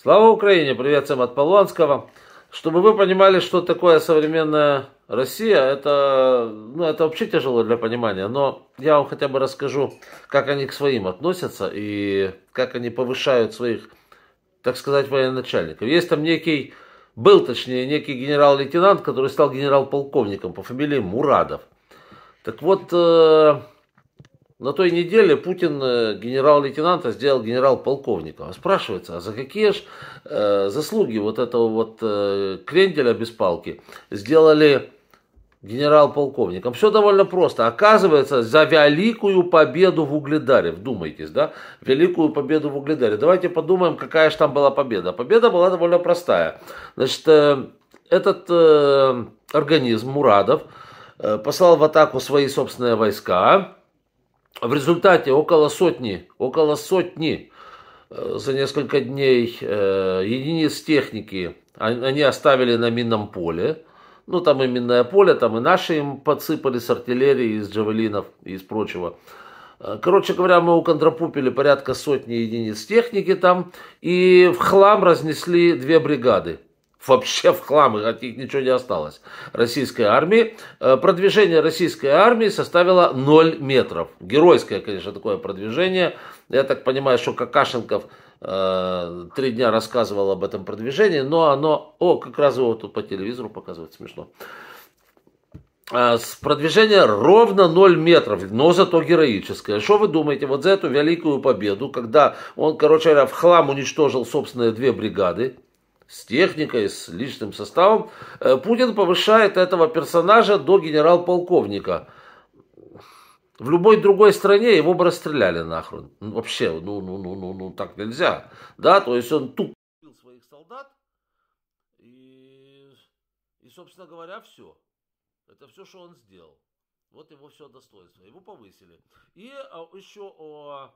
Слава Украине! Привет всем от Полонского. Чтобы вы понимали, что такое современная Россия, это, ну, это вообще тяжело для понимания. Но я вам хотя бы расскажу, как они к своим относятся и как они повышают своих, так сказать, военачальников. Есть там некий, был точнее, некий генерал-лейтенант, который стал генерал-полковником по фамилии Мурадов. Так вот, э, на той неделе Путин э, генерал-лейтенанта сделал генерал-полковника. Спрашивается, а за какие же э, заслуги вот этого вот э, кренделя без палки сделали генерал-полковником. Все довольно просто. Оказывается, за великую победу в Угледаре, вдумайтесь, да, великую победу в Угледаре. Давайте подумаем, какая же там была победа. Победа была довольно простая. Значит, э, этот э, организм Мурадов э, послал в атаку свои собственные войска, в результате около сотни, около сотни э, за несколько дней э, единиц техники они оставили на минном поле. Ну, там и минное поле, там и наши им подсыпали с артиллерии, из джавелинов и из прочего. Э, короче говоря, мы уконтропупили порядка сотни единиц техники там, и в хлам разнесли две бригады вообще в хлам, от них ничего не осталось, российской армии. Э, продвижение российской армии составило 0 метров. Геройское, конечно, такое продвижение. Я так понимаю, что Какашенков э, три дня рассказывал об этом продвижении, но оно... О, как раз его тут по телевизору показывают, смешно. Э, с продвижения ровно 0 метров, но зато героическое. Что вы думаете, вот за эту великую победу, когда он, короче говоря, в хлам уничтожил собственные две бригады, с техникой, с личным составом. Э, Путин повышает этого персонажа до генерал-полковника. В любой другой стране его бы расстреляли нахрен. Ну, вообще, ну, ну, ну, ну, ну, так нельзя. Да, то есть он тут своих солдат. И, и, собственно говоря, все. Это все, что он сделал. Вот его все достоинство. Его повысили. И а, еще о,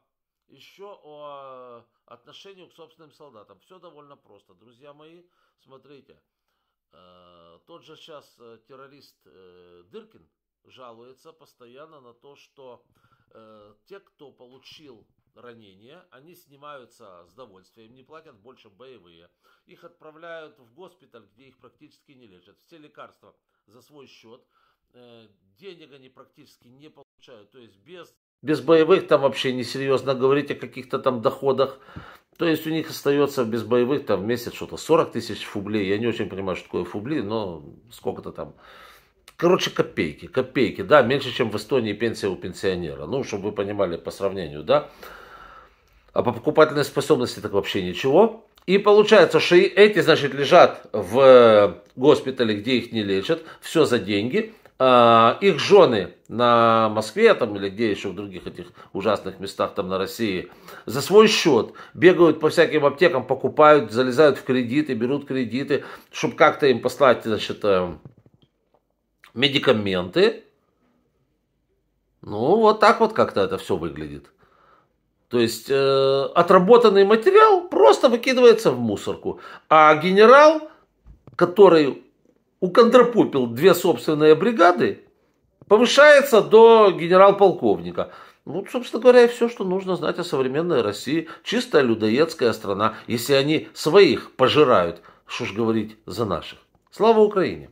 еще о отношении к собственным солдатам. Все довольно просто. Друзья мои, смотрите, э, тот же сейчас э, террорист э, Дыркин жалуется постоянно на то, что те, кто получил ранения, они снимаются с довольствием, не платят больше боевые. Их отправляют в госпиталь, где их практически не лечат. Все лекарства за свой счет. Денег они практически не получают. То есть без без боевых там вообще несерьезно говорить о каких-то там доходах. То есть у них остается без боевых там в месяц что-то 40 тысяч фублей. Я не очень понимаю, что такое фубли, но сколько-то там. Короче, копейки, копейки, да, меньше, чем в Эстонии пенсия у пенсионера. Ну, чтобы вы понимали по сравнению, да. А по покупательной способности так вообще ничего. И получается, что эти, значит, лежат в э, госпитале, где их не лечат, все за деньги. А, их жены на Москве там, или где еще в других этих ужасных местах там на России за свой счет бегают по всяким аптекам, покупают, залезают в кредиты, берут кредиты, чтобы как-то им послать значит, э, медикаменты. Ну, вот так вот как-то это все выглядит. То есть э, отработанный материал просто выкидывается в мусорку. А генерал, который уконтропупил две собственные бригады, повышается до генерал-полковника. Ну, вот, собственно говоря, и все, что нужно знать о современной России. Чистая людоедская страна. Если они своих пожирают, что ж говорить за наших. Слава Украине!